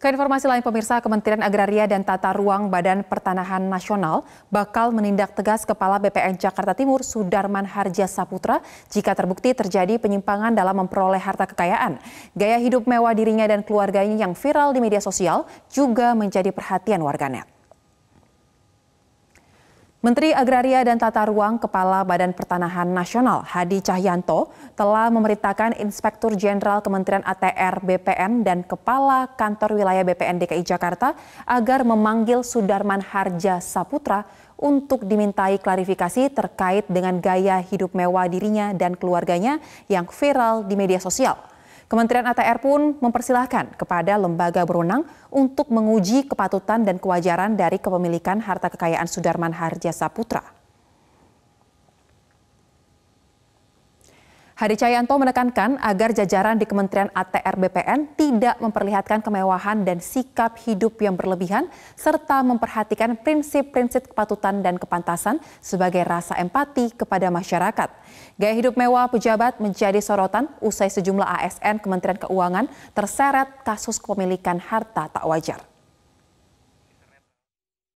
Ke informasi lain pemirsa, Kementerian Agraria dan Tata Ruang Badan Pertanahan Nasional bakal menindak tegas Kepala BPN Jakarta Timur Sudarman Harja Saputra jika terbukti terjadi penyimpangan dalam memperoleh harta kekayaan. Gaya hidup mewah dirinya dan keluarganya yang viral di media sosial juga menjadi perhatian warganet. Menteri Agraria dan Tata Ruang Kepala Badan Pertanahan Nasional Hadi Cahyanto telah memerintahkan Inspektur Jenderal Kementerian ATR BPN dan Kepala Kantor Wilayah BPN DKI Jakarta agar memanggil Sudarman Harja Saputra untuk dimintai klarifikasi terkait dengan gaya hidup mewah dirinya dan keluarganya yang viral di media sosial. Kementerian ATR pun mempersilahkan kepada lembaga berwenang untuk menguji kepatutan dan kewajaran dari kepemilikan harta kekayaan Sudarman Harja Saputra. Hadi Cahyanto menekankan agar jajaran di Kementerian ATR BPN tidak memperlihatkan kemewahan dan sikap hidup yang berlebihan, serta memperhatikan prinsip-prinsip kepatutan dan kepantasan sebagai rasa empati kepada masyarakat. Gaya hidup mewah pejabat menjadi sorotan usai sejumlah ASN Kementerian Keuangan terseret kasus kepemilikan harta tak wajar.